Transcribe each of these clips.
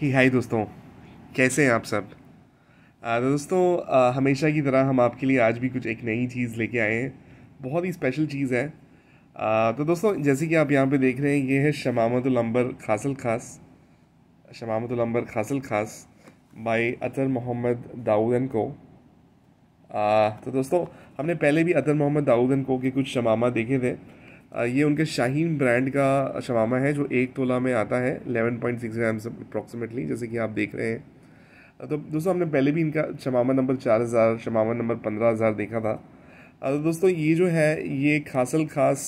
ही हाय दोस्तों कैसे हैं आप सब तो दोस्तों आ, हमेशा की तरह हम आपके लिए आज भी कुछ एक नई चीज़ लेके आए हैं बहुत ही स्पेशल चीज़ है आ, तो दोस्तों जैसे कि आप यहाँ पे देख रहे हैं ये है शमामतुल खासल खास शमामतुल खासल खास बाय अतर मोहम्मद दाऊदन को आ, तो दोस्तों हमने पहले भी अतर मोहम्मद दाऊदन को के कुछ शमामा देखे थे ये उनके शाहीन ब्रांड का शवामा है जो एक तोला में आता है 11.6 पॉइंट सिक्स ग्राम अप्रॉक्सीमेटली जैसे कि आप देख रहे हैं तो दोस्तों हमने पहले भी इनका शमामा नंबर चार हज़ार शमामा नंबर पंद्रह हज़ार देखा था तो दोस्तों ये जो है ये खासल खास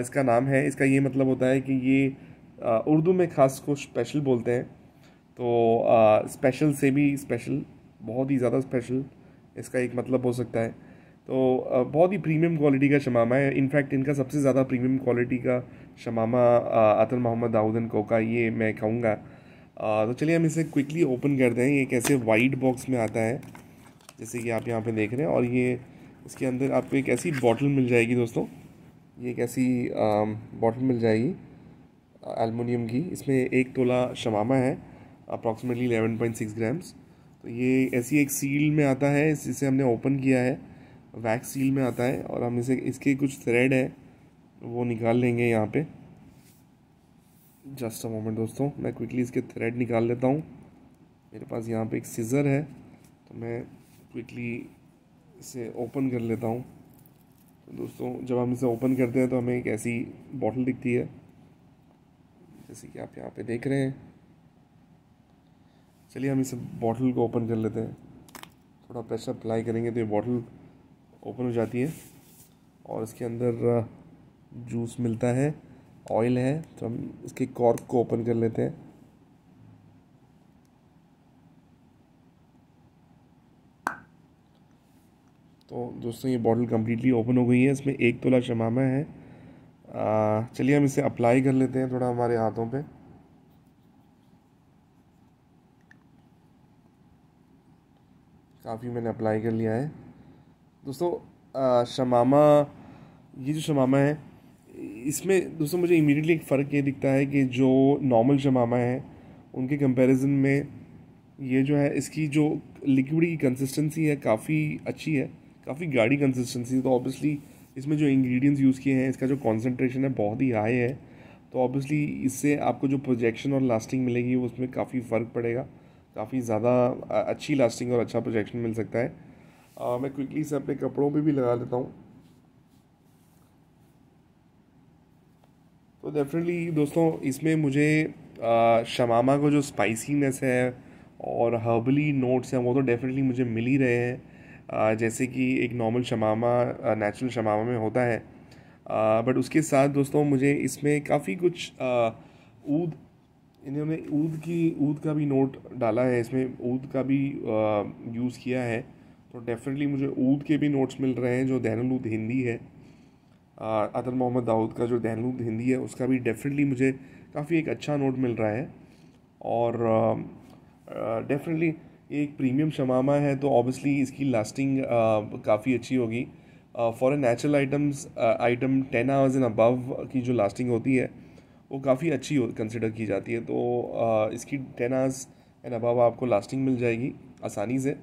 इसका नाम है इसका ये मतलब होता है कि ये उर्दू में खास को स्पेशल बोलते हैं तो स्पेशल से भी स्पेशल बहुत ही ज़्यादा स्पेशल इसका एक मतलब हो सकता है तो बहुत ही प्रीमियम क्वालिटी का शमामा है इनफैक्ट इनका सबसे ज़्यादा प्रीमियम क्वालिटी का शमामा अतल मोहम्मद दाऊदन कोका ये मैं कहूँगा तो चलिए हम इसे क्विकली ओपन करते हैं ये कैसे वाइट बॉक्स में आता है जैसे कि आप यहाँ पे देख रहे हैं और ये इसके अंदर आपको एक ऐसी बॉटल मिल जाएगी दोस्तों ये एक ऐसी बॉटल मिल जाएगी एलमिनियम की इसमें एक तोला शमामा है अप्रॉक्सीमेटली 11.6 ग्राम्स तो ये ऐसी एक सील में आता है जिसे हमने ओपन किया है वैक्स सील में आता है और हम इसे इसके कुछ थ्रेड है वो निकाल लेंगे यहाँ पे जस्ट अ मोमेंट दोस्तों मैं क्विकली इसके थ्रेड निकाल लेता हूँ मेरे पास यहाँ पे एक सीज़र है तो मैं क्विकली इसे ओपन कर लेता हूँ तो दोस्तों जब हम इसे ओपन करते हैं तो हमें एक ऐसी बॉटल दिखती है जैसे कि आप यहाँ पे देख रहे हैं चलिए हम इसे बॉटल को ओपन कर लेते हैं थोड़ा प्रेशर अप्लाई करेंगे तो ये बॉटल ओपन हो जाती है और इसके अंदर जूस मिलता है ऑयल है तो हम इसके कॉर्क को ओपन कर लेते हैं तो दोस्तों ये बॉटल कम्प्लीटली ओपन हो गई है इसमें एक तोला शमामा है चलिए हम इसे अप्लाई कर लेते हैं थोड़ा हमारे हाथों पे काफ़ी मैंने अप्लाई कर लिया है दोस्तों शमामा ये जो शमामा है इसमें दोस्तों मुझे इमीडिएटली एक फ़र्क ये दिखता है कि जो नॉर्मल शमामा है उनके कंपैरिजन में ये जो है इसकी जो लिक्विड की कंसिस्टेंसी है काफ़ी अच्छी है काफ़ी गाढ़ी कंसिस्टेंसी तो ऑब्वियसली इसमें जो इंग्रेडिएंट्स यूज़ किए हैं इसका जो कॉन्सेंट्रेशन है बहुत ही हाई है तो ऑब्वियसली इससे आपको जो प्रोजेक्शन और लास्टिंग मिलेगी उसमें काफ़ी फ़र्क पड़ेगा काफ़ी ज़्यादा अच्छी लास्टिंग और अच्छा प्रोजेक्शन मिल सकता है आ, मैं क्विकली से अपने कपड़ों पे भी लगा लेता हूँ तो डेफिनेटली दोस्तों इसमें मुझे आ, शमामा का जो स्पाइसीनेस है और हर्बली नोट्स हैं वो तो डेफिनेटली मुझे मिल ही रहे हैं जैसे कि एक नॉर्मल शमामा नेचुरल शमामा में होता है बट उसके साथ दोस्तों मुझे इसमें काफ़ी कुछ ऊद इन्होंने ऊद की ऊद का भी नोट डाला है इसमें ऊद का भी यूज़ किया है तो डेफिनेटली मुझे ऊद के भी नोट्स मिल रहे हैं जो उद हिंदी है अदर मोहम्मद दाऊद का जो उद हिंदी है उसका भी डेफिनेटली मुझे काफ़ी एक अच्छा नोट मिल रहा है और डेफिनेटली एक प्रीमियम शमामा है तो ऑब्वियसली इसकी लास्टिंग काफ़ी अच्छी होगी for natural items item ten hours and above की जो लास्टिंग होती है वो काफ़ी अच्छी कंसिडर की जाती है तो uh, इसकी टेन आवर्स एंड अबव आपको लास्टिंग मिल जाएगी आसानी से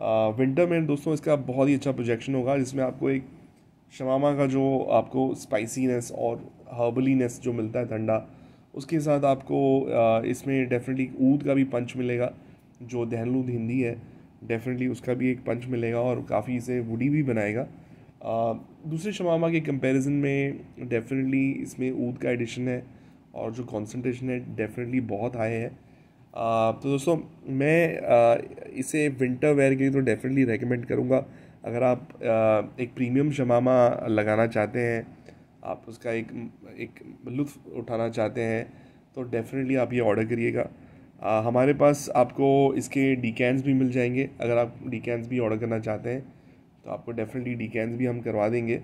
विंटर में दोस्तों इसका बहुत ही अच्छा प्रोजेक्शन होगा जिसमें आपको एक शमामा का जो आपको स्पाइसीनेस और हर्बलीनेस जो मिलता है ठंडा उसके साथ आपको इसमें डेफिनेटली ऊद का भी पंच मिलेगा जो दहलूद हिंदी है डेफिनेटली उसका भी एक पंच मिलेगा और काफ़ी इसे वुडी भी बनाएगा दूसरे शमामा के कंपैरिजन में डेफिनेटली इसमें ऊद का एडिशन है और जो कॉन्सेंट्रेशन है डेफिनेटली बहुत हाई है तो दोस्तों मैं इसे विंटर वेयर के लिए तो डेफिनेटली रेकमेंड करूँगा अगर आप एक प्रीमियम शमामा लगाना चाहते हैं आप उसका एक एक लुत्फ उठाना चाहते हैं तो डेफिनेटली आप ये ऑर्डर करिएगा हमारे पास आपको इसके डीकैंस भी मिल जाएंगे अगर आप डीकैंस भी ऑर्डर करना चाहते हैं तो आपको डेफिनेटली डिकैंस भी हम करवा देंगे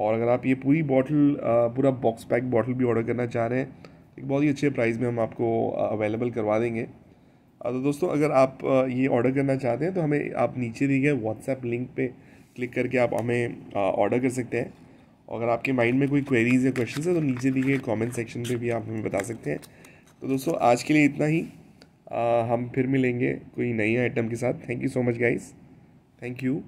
और अगर आप ये पूरी बॉटल पूरा बॉक्स पैक बॉटल भी ऑर्डर करना चाह रहे हैं एक बहुत ही अच्छे प्राइस में हम आपको अवेलेबल करवा देंगे तो दोस्तों अगर आप ये ऑर्डर करना चाहते हैं तो हमें आप नीचे दिए गए व्हाट्सएप लिंक पे क्लिक करके आप हमें ऑर्डर कर सकते हैं अगर आपके माइंड में कोई क्वेरीज या क्वेश्चन है तो नीचे दिए गए कॉमेंट सेक्शन पे भी आप हमें बता सकते हैं तो दोस्तों आज के लिए इतना ही आ, हम फिर मिलेंगे कोई नई आइटम के साथ thank you so much guys thank you